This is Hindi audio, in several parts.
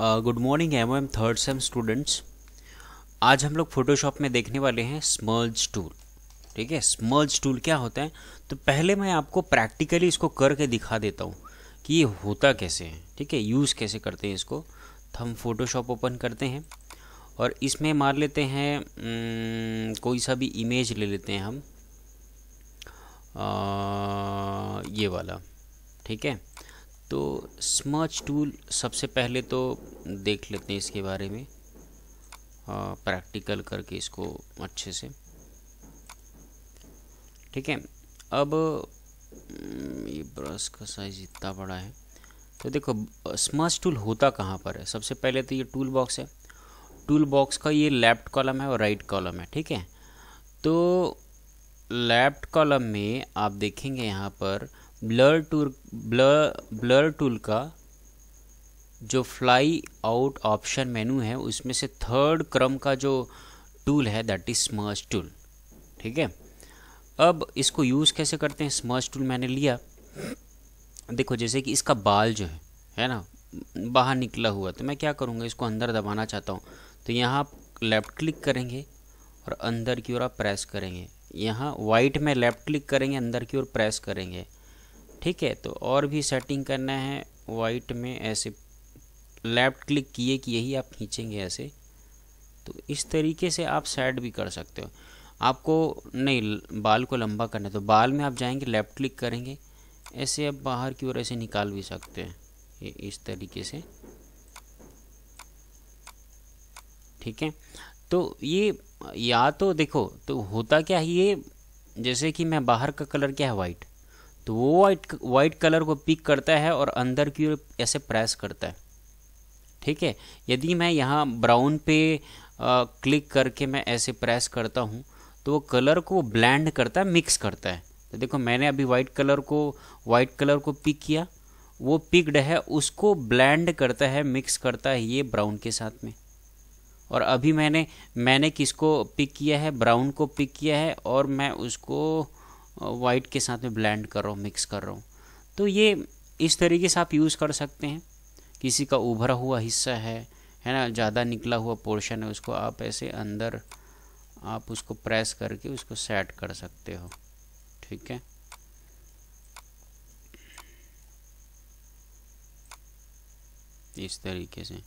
good morning M M third sem students आज हम लोग फोटोशॉप में देखने वाले हैं स्मर्ज टूल ठीक है स्मर्ज टूल क्या होता है तो पहले मैं आपको प्रैक्टिकली इसको करके दिखा देता हूँ कि ये होता कैसे है ठीक है यूज़ कैसे करते हैं इसको तो हम फोटोशॉप ओपन करते हैं और इसमें मार लेते हैं कोई सा भी इमेज ले लेते हैं हम आ, uh, ये वाला ठीक है तो स्मर्च टूल सबसे पहले तो देख लेते हैं इसके बारे में प्रैक्टिकल करके इसको अच्छे से ठीक है अब हम्म, ये ब्रश का साइज़ इतना बड़ा है तो देखो स्मर्च टूल होता कहाँ पर है सबसे पहले तो ये टूल बॉक्स है टूल बॉक्स का ये लेफ्ट कॉलम है और राइट कॉलम है ठीक है तो लेफ्ट कॉलम में आप देखेंगे यहाँ पर blur tool blur blur tool का जो फ्लाई आउट ऑप्शन मेनू है उसमें से थर्ड क्रम का जो टूल है दैट इज स्मर्च टूल ठीक है अब इसको यूज़ कैसे करते हैं स्मर्च टूल मैंने लिया देखो जैसे कि इसका बाल जो है है ना बाहर निकला हुआ तो मैं क्या करूँगा इसको अंदर दबाना चाहता हूँ तो यहाँ आप लेफ़्ट क्लिक करेंगे और अंदर की ओर आप प्रेस करेंगे यहाँ वाइट में लेफ़्ट क्लिक करेंगे अंदर की ओर प्रेस करेंगे ठीक है तो और भी सेटिंग करना है वाइट में ऐसे लेफ़्ट क्लिक किए कि यही आप खींचेंगे ऐसे तो इस तरीके से आप सेट भी कर सकते हो आपको नहीं बाल को लंबा करना है तो बाल में आप जाएंगे लेफ़्ट क्लिक करेंगे ऐसे आप बाहर की ओर ऐसे निकाल भी सकते हैं ये इस तरीके से ठीक है तो ये या तो देखो तो होता क्या है ये जैसे कि मैं बाहर का कलर क्या है वाइट तो वो वाइट वाइट कलर को पिक करता है और अंदर की ओर ऐसे प्रेस करता है ठीक है यदि मैं यहाँ ब्राउन पे आ, क्लिक करके मैं ऐसे प्रेस करता हूँ तो वो कलर को ब्लेंड करता है मिक्स करता है तो देखो मैंने अभी वाइट कलर को वाइट कलर को पिक किया वो पिक्ड है उसको ब्लेंड करता है मिक्स करता है ये ब्राउन के साथ में और अभी मैंने मैंने किसको पिक किया है ब्राउन को पिक किया है और मैं उसको वाइट के साथ में ब्लेंड कर रहा हूँ मिक्स कर रहा हूँ तो ये इस तरीके से आप यूज़ कर सकते हैं किसी का उभरा हुआ हिस्सा है है ना ज़्यादा निकला हुआ पोर्शन है उसको आप ऐसे अंदर आप उसको प्रेस करके उसको सेट कर सकते हो ठीक है इस तरीके से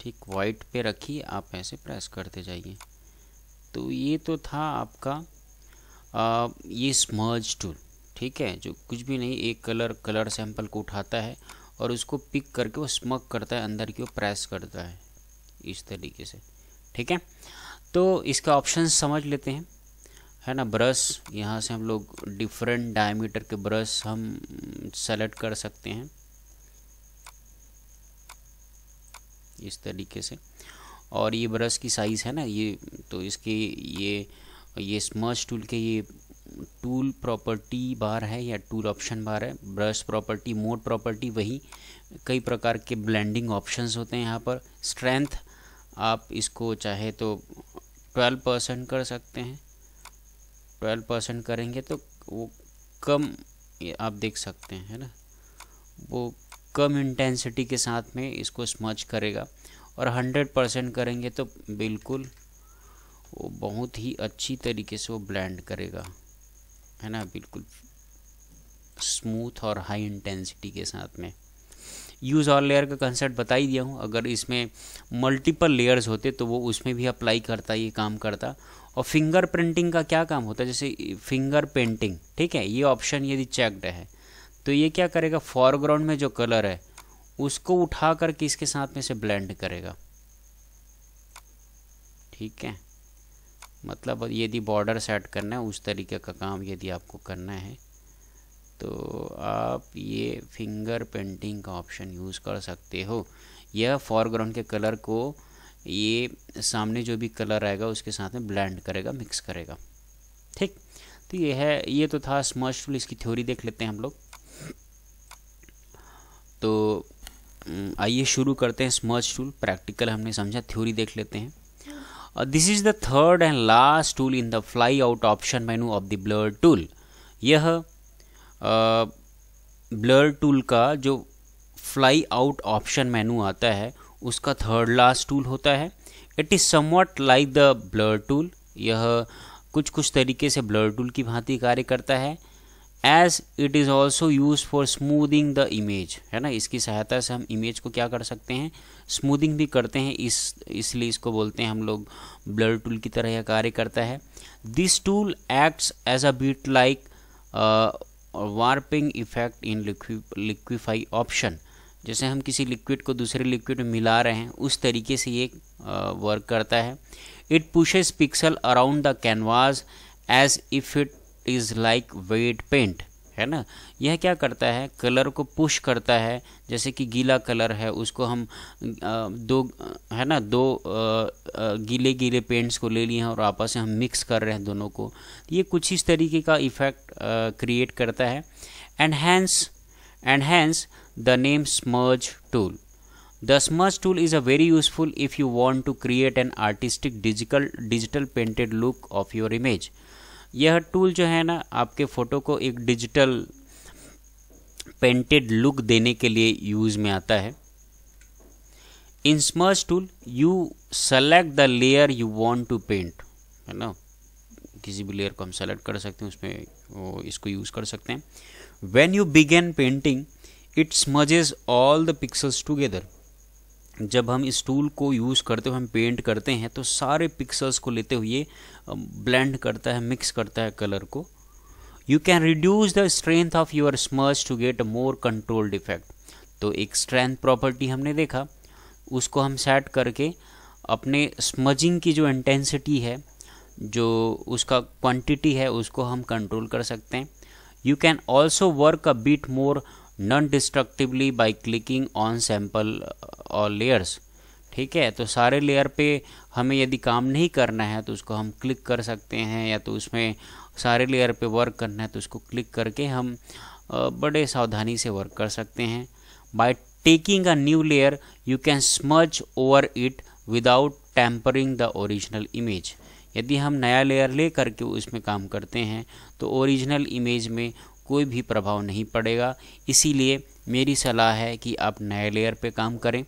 ठीक वाइट पे रखिए आप ऐसे प्रेस करते जाइए तो ये तो था आपका ये स्मर्ज टूल ठीक है जो कुछ भी नहीं एक कलर कलर सैंपल को उठाता है और उसको पिक करके वो स्मक करता है अंदर की ओर प्रेस करता है इस तरीके से ठीक है तो इसका ऑप्शन समझ लेते हैं है ना ब्रश यहाँ से हम लोग डिफरेंट डायमीटर के ब्रश हम सेलेक्ट कर सकते हैं इस तरीके से और ये ब्रश की साइज़ है ना ये तो इसकी ये ये स्मर्ज टूल के ये टूल प्रॉपर्टी बार है या टूल ऑप्शन बार है ब्रश प्रॉपर्टी मोड प्रॉपर्टी वही कई प्रकार के ब्लेंडिंग ऑप्शंस होते हैं यहाँ पर स्ट्रेंथ आप इसको चाहे तो ट्वेल्व परसेंट कर सकते हैं ट्वेल्व परसेंट करेंगे तो वो कम आप देख सकते हैं है ना वो कम इंटेंसिटी के साथ में इसको स्मच करेगा और हंड्रेड परसेंट करेंगे तो बिल्कुल वो बहुत ही अच्छी तरीके से वो ब्लेंड करेगा है ना बिल्कुल स्मूथ और हाई इंटेंसिटी के साथ में यूज़ और लेयर का कंसेप्ट बता ही दिया हूँ अगर इसमें मल्टीपल लेयर्स होते तो वो उसमें भी अप्लाई करता ये काम करता और फिंगर प्रिंटिंग का क्या काम होता है जैसे फिंगर पेंटिंग ठीक है ये ऑप्शन यदि चेकड है तो ये क्या करेगा फॉरग्राउंड में जो कलर है उसको उठा करके इसके साथ में से ब्लेंड करेगा ठीक है मतलब यदि बॉर्डर सेट करना है उस तरीके का काम यदि आपको करना है तो आप ये फिंगर पेंटिंग का ऑप्शन यूज़ कर सकते हो यह फॉरग्राउंड के कलर को ये सामने जो भी कलर आएगा उसके साथ में ब्लेंड करेगा मिक्स करेगा ठीक तो ये है ये तो था स्मर्श टूल इसकी थ्योरी देख लेते हैं हम लोग तो आइए शुरू करते हैं स्मर्श टूल प्रैक्टिकल हमने समझा थ्योरी देख लेते हैं this is the third and last tool in the fly out option menu of the blur tool यह ब्लर uh, टूल का जो फ्लाई आउट ऑप्शन मेनू आता है उसका थर्ड लास्ट टूल होता है it is something like the blur tool यह कुछ कुछ तरीके से ब्लर टूल की भांति कार्य करता है as it is also use for smoothing the image है ना इसकी सहायता से हम इमेज को क्या कर सकते हैं स्मूदिंग भी करते हैं इस इसलिए इसको बोलते हैं हम लोग ब्लड टूल की तरह यह कार्य करता है this tool acts as a bit like warping effect in liquify option जैसे हम किसी लिक्विड को दूसरे लिक्विड में मिला रहे हैं उस तरीके से ये वर्क uh, करता है it pushes pixel around the canvas as if it is like wet paint है ना यह क्या करता है कलर को पुश करता है जैसे कि गीला कलर है उसको हम दो है ना दो गीले गीले पेंट्स को ले लिए हैं और आपस में हम मिक्स कर रहे हैं दोनों को ये कुछ इस तरीके का इफ़ेक्ट क्रिएट करता है enhance enhance the name smudge tool the smudge tool is a very useful if you want to create an artistic digital digital painted look of your image यह टूल जो है ना आपके फ़ोटो को एक डिजिटल पेंटेड लुक देने के लिए यूज़ में आता है in smudge tool you select the layer you want to paint है ना किसी भी लेयर को हम सेलेक्ट कर सकते हैं उसमें इसको यूज़ कर सकते हैं when you begin painting it smudges all the pixels together जब हम इस टूल को यूज़ करते हुए हम पेंट करते हैं तो सारे पिक्सल्स को लेते हुए ब्लेंड करता है मिक्स करता है कलर को you can reduce the strength of your smudge to get more controlled effect तो एक स्ट्रेंथ प्रॉपर्टी हमने देखा उसको हम सेट करके अपने स्मजिंग की जो इंटेंसिटी है जो उसका क्वांटिटी है उसको हम कंट्रोल कर सकते हैं you can also work a bit more non destructively by clicking on sample all layers ठीक है तो सारे लेयर पे हमें यदि काम नहीं करना है तो उसको हम क्लिक कर सकते हैं या तो उसमें सारे लेयर पे वर्क करना है तो उसको क्लिक करके हम uh, बड़े सावधानी से वर्क कर सकते हैं by taking a new layer you can smudge over it without tampering the original image यदि हम नया लेयर ले करके उसमें काम करते हैं तो ओरिजिनल इमेज में कोई भी प्रभाव नहीं पड़ेगा इसीलिए मेरी सलाह है कि आप नए लेयर पे काम करें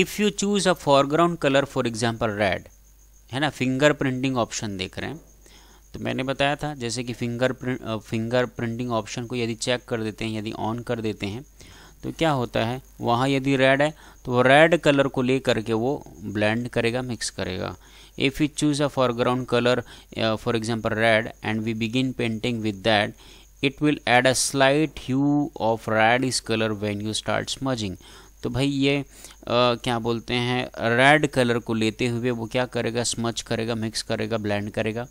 if you choose a foreground colour for example red है ना फिंगर प्रिंटिंग ऑप्शन देख रहे हैं तो मैंने बताया था जैसे कि fingerprint fingerprinting option को यदि चेक कर देते हैं यदि ऑन कर देते हैं तो क्या होता है वहाँ यदि रेड है तो रेड कलर को ले करके वो ब्लेंड करेगा मिक्स करेगा if we choose a foreground color uh, for example red and we begin painting with that it will add a slight hue of reddish color when you start smudging तो भाई ये आ, क्या बोलते हैं रेड कलर को लेते हुए वो क्या करेगा स्मच करेगा मिक्स करेगा ब्लेंड करेगा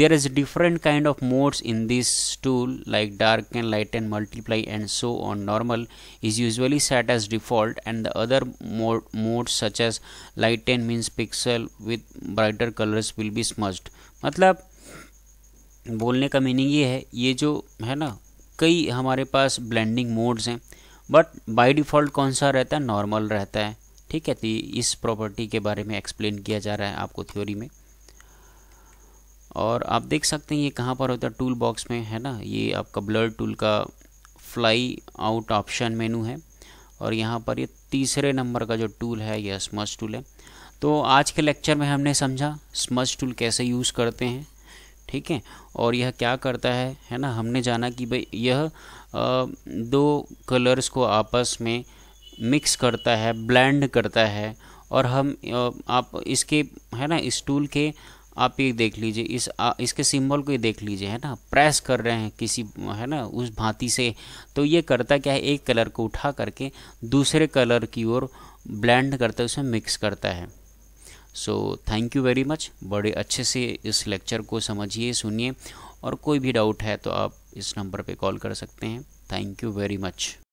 there is different kind of modes in this tool like dark and light and multiply and so on normal is usually set as default and the other mode modes such as light and means pixel with brighter colours will be smudged मतलब बोलने का मीनिंग ये है ये जो है ना कई हमारे पास ब्लेंडिंग मोड्स हैं बट बाय डिफ़ॉल्ट कौन सा रहता है नॉर्मल रहता है ठीक है तो इस प्रॉपर्टी के बारे में एक्सप्लेन किया जा रहा है आपको थ्योरी में और आप देख सकते हैं ये कहाँ पर होता है टूल बॉक्स में है ना ये आपका ब्लड टूल का फ्लाई आउट ऑप्शन मेनू है और यहाँ पर ये तीसरे नंबर का जो टूल है यह स्मच टूल है तो आज के लेक्चर में हमने समझा स्मच टूल कैसे यूज़ करते हैं ठीक है और यह क्या करता है है ना हमने जाना कि भाई यह दो कलर्स को आपस में मिक्स करता है ब्लेंड करता है और हम आप इसके है ना इस टूल के आप ये देख लीजिए इस आ, इसके सिंबल को ये देख लीजिए है ना प्रेस कर रहे हैं किसी है ना उस भांति से तो ये करता क्या है एक कलर को उठा करके दूसरे कलर की ओर ब्लेंड करता है उसे मिक्स करता है so thank you very much बड़े अच्छे से इस लेक्चर को समझिए सुनिए और कोई भी डाउट है तो आप इस नंबर पे कॉल कर सकते हैं थैंक यू वेरी मच